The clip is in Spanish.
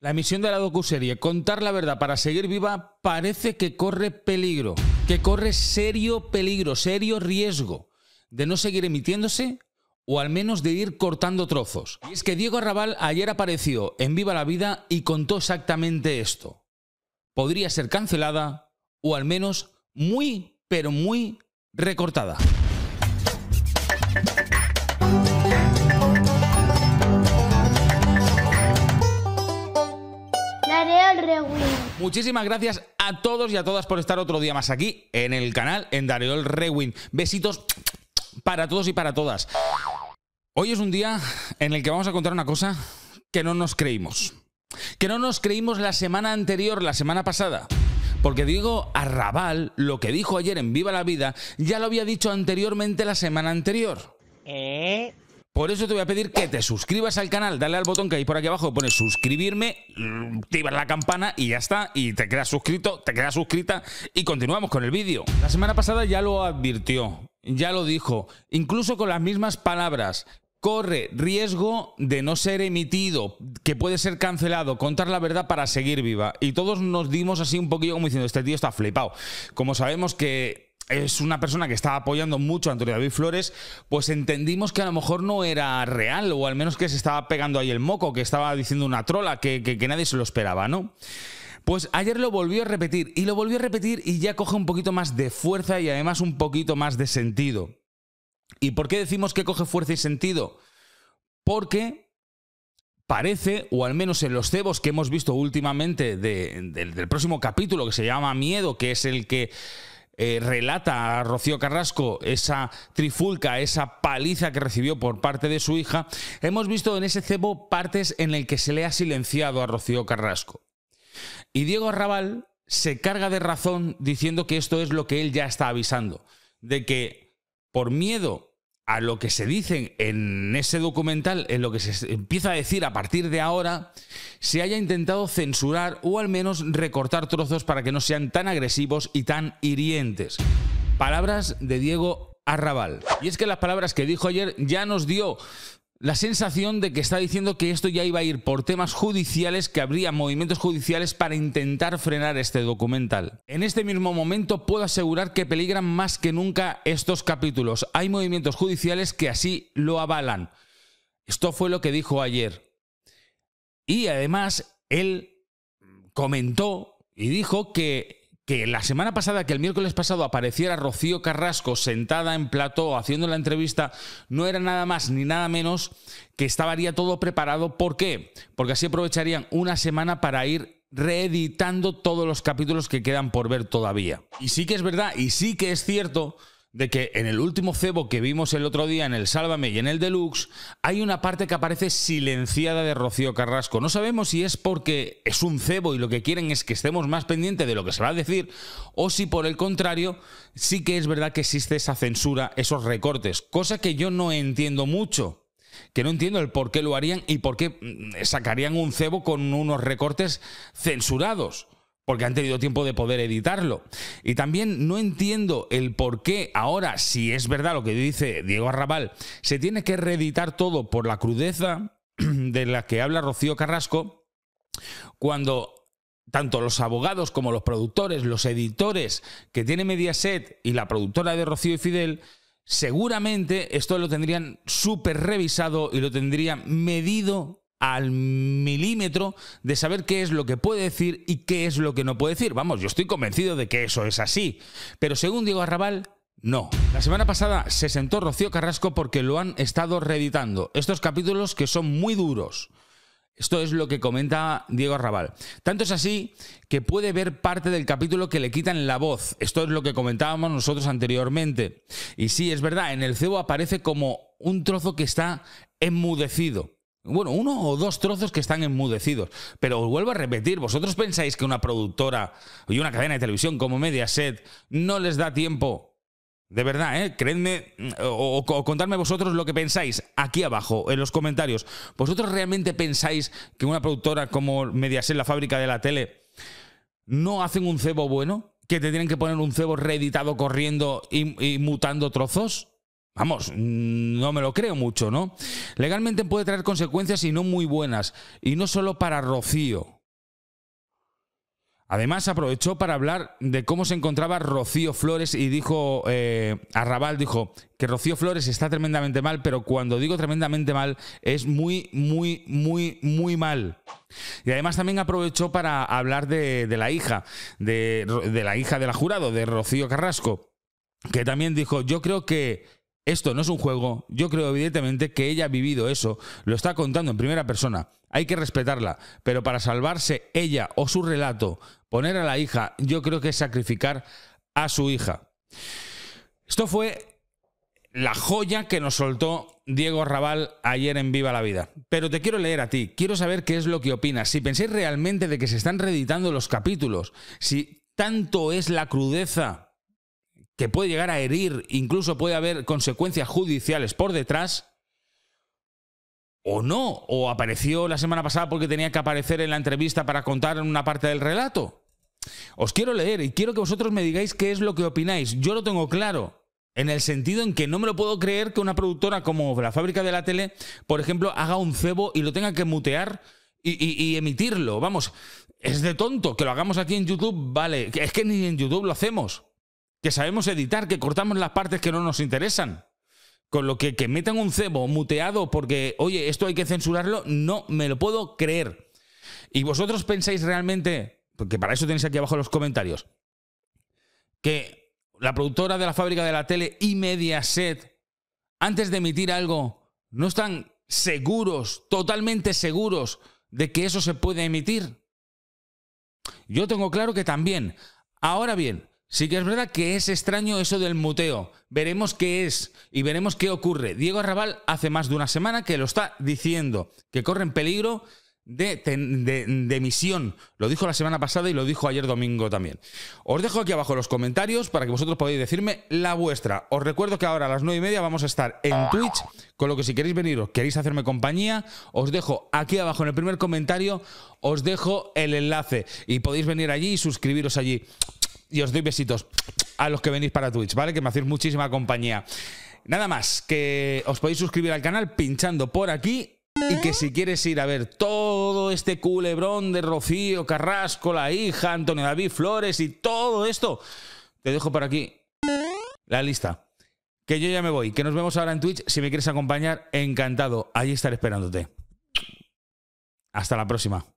La misión de la docuserie, contar la verdad para seguir viva, parece que corre peligro, que corre serio peligro, serio riesgo de no seguir emitiéndose o al menos de ir cortando trozos. Y es que Diego Arrabal ayer apareció en Viva la Vida y contó exactamente esto. Podría ser cancelada o al menos muy, pero muy recortada. Muchísimas gracias a todos y a todas por estar otro día más aquí en el canal, en Dariol Rewind. Besitos para todos y para todas. Hoy es un día en el que vamos a contar una cosa que no nos creímos. Que no nos creímos la semana anterior, la semana pasada. Porque digo, Arrabal, lo que dijo ayer en Viva la Vida, ya lo había dicho anteriormente la semana anterior. ¿Eh? Por eso te voy a pedir que te suscribas al canal, dale al botón que hay por aquí abajo, pone suscribirme, mm, activar la campana y ya está, y te quedas suscrito, te quedas suscrita y continuamos con el vídeo. La semana pasada ya lo advirtió, ya lo dijo, incluso con las mismas palabras, corre riesgo de no ser emitido, que puede ser cancelado, contar la verdad para seguir viva. Y todos nos dimos así un poquillo como diciendo, este tío está flipado. Como sabemos que es una persona que estaba apoyando mucho a Antonio David Flores, pues entendimos que a lo mejor no era real, o al menos que se estaba pegando ahí el moco, que estaba diciendo una trola, que, nadie se lo esperaba, ¿no? Pues ayer lo volvió a repetir, y lo volvió a repetir y ya coge un poquito más de fuerza y además un poquito más de sentido. ¿Y por qué decimos que coge fuerza y sentido? Porque parece, o al menos en los cebos que hemos visto últimamente del próximo capítulo que se llama Miedo, que es el que eh, relata a Rocío Carrasco esa trifulca, esa paliza que recibió por parte de su hija, hemos visto en ese cebo partes en el que se le ha silenciado a Rocío Carrasco. Y Diego Arrabal se carga de razón diciendo que esto es lo que él ya está avisando, de que por miedo a lo que se dicen en ese documental, en lo que se empieza a decir a partir de ahora, se haya intentado censurar o al menos recortar trozos para que no sean tan agresivos y tan hirientes. Palabras de Diego Arrabal. Y es que las palabras que dijo ayer ya nos dio la sensación de que está diciendo que esto ya iba a ir por temas judiciales, que habría movimientos judiciales para intentar frenar este documental. En este mismo momento puedo asegurar que peligran más que nunca estos capítulos. Hay movimientos judiciales que así lo avalan. Esto fue lo que dijo ayer. Y además, él comentó y dijo que que la semana pasada, que el miércoles pasado apareciera Rocío Carrasco sentada en plató haciendo la entrevista, no era nada más ni nada menos que estaría todo preparado. ¿Por qué? Porque así aprovecharían una semana para ir reeditando todos los capítulos que quedan por ver todavía. Y sí que es verdad, y sí que es cierto de que en el último cebo que vimos el otro día en el Sálvame y en el Deluxe, hay una parte que aparece silenciada de Rocío Carrasco. No sabemos si es porque es un cebo y lo que quieren es que estemos más pendientes de lo que se va a decir, o si por el contrario, sí que es verdad que existe esa censura, esos recortes, cosa que yo no entiendo mucho. Que no entiendo el por qué lo harían y por qué mm, sacarían un cebo con unos recortes censurados porque han tenido tiempo de poder editarlo. Y también no entiendo el por qué ahora, si es verdad lo que dice Diego Arrabal, se tiene que reeditar todo por la crudeza de la que habla Rocío Carrasco, cuando tanto los abogados como los productores, los editores que tiene Mediaset y la productora de Rocío y Fidel, seguramente esto lo tendrían súper revisado y lo tendrían medido al milímetro de saber qué es lo que puede decir y qué es lo que no puede decir. Vamos, yo estoy convencido de que eso es así. Pero según Diego Arrabal, no. La semana pasada se sentó Rocío Carrasco porque lo han estado reeditando. Estos capítulos que son muy duros. Esto es lo que comenta Diego Arrabal. Tanto es así que puede ver parte del capítulo que le quitan la voz. Esto es lo que comentábamos nosotros anteriormente. Y sí, es verdad, en el cebo aparece como un trozo que está enmudecido bueno, uno o dos trozos que están enmudecidos. Pero os vuelvo a repetir, ¿vosotros pensáis que una productora y una cadena de televisión como Mediaset no les da tiempo? De verdad, ¿eh? creedme o, contadme vosotros lo que pensáis aquí abajo en los comentarios. ¿Vosotros realmente pensáis que una productora como Mediaset, la fábrica de la tele, no hacen un cebo bueno? ¿Que te tienen que poner un cebo reeditado corriendo y mutando trozos? Vamos, no me lo creo mucho, ¿no? Legalmente puede traer consecuencias y no muy buenas, y no solo para Rocío. Además, aprovechó para hablar de cómo se encontraba Rocío Flores y dijo, eh, Arrabal dijo, que Rocío Flores está tremendamente mal, pero cuando digo tremendamente mal, es muy, muy, muy, muy mal. Y además también aprovechó para hablar de, la hija, de, de la hija de la jurado, de Rocío Carrasco, que también dijo, yo creo que esto no es un juego. Yo creo evidentemente que ella ha vivido eso. Lo está contando en primera persona. Hay que respetarla. Pero para salvarse ella o su relato, poner a la hija, yo creo que es sacrificar a su hija. Esto fue la joya que nos soltó Diego Raval ayer en Viva la Vida. Pero te quiero leer a ti, quiero saber qué es lo que opinas, si pensáis realmente de que se están reeditando los capítulos, si tanto es la crudeza que puede llegar a herir, incluso puede haber consecuencias judiciales por detrás, o no, o apareció la semana pasada porque tenía que aparecer en la entrevista para contar una parte del relato. Os quiero leer y quiero que vosotros me digáis qué es lo que opináis. Yo lo tengo claro, en el sentido en que no me lo puedo creer que una productora como la fábrica de la tele, por ejemplo, haga un cebo y lo tenga que mutear y, emitirlo. Vamos, es de tonto que lo hagamos aquí en YouTube, vale, es que ni en YouTube lo hacemos que sabemos editar, que cortamos las partes que no nos interesan. Con lo que, que metan un cebo muteado porque, oye, esto hay que censurarlo, no me lo puedo creer. Y vosotros pensáis realmente, porque para eso tenéis aquí abajo los comentarios, que la productora de la fábrica de la tele y Mediaset, antes de emitir algo, no están seguros, totalmente seguros, de que eso se puede emitir. Yo tengo claro que también. Ahora bien, Sí que es verdad que es extraño eso del muteo. Veremos qué es y veremos qué ocurre. Diego Arrabal hace más de una semana que lo está diciendo, que corre en peligro de, de, misión. Lo dijo la semana pasada y lo dijo ayer domingo también. Os dejo aquí abajo los comentarios para que vosotros podáis decirme la vuestra. Os recuerdo que ahora a las nueve y media vamos a estar en Twitch, con lo que si queréis venir o queréis hacerme compañía, os dejo aquí abajo en el primer comentario, os dejo el enlace y podéis venir allí y suscribiros allí y os doy besitos a los que venís para Twitch, ¿vale? Que me hacéis muchísima compañía. Nada más, que os podéis suscribir al canal pinchando por aquí y que si quieres ir a ver todo este culebrón de Rocío Carrasco, la hija, Antonio David Flores y todo esto, te dejo por aquí la lista. Que yo ya me voy, que nos vemos ahora en Twitch. Si me quieres acompañar, encantado. Allí estaré esperándote. Hasta la próxima.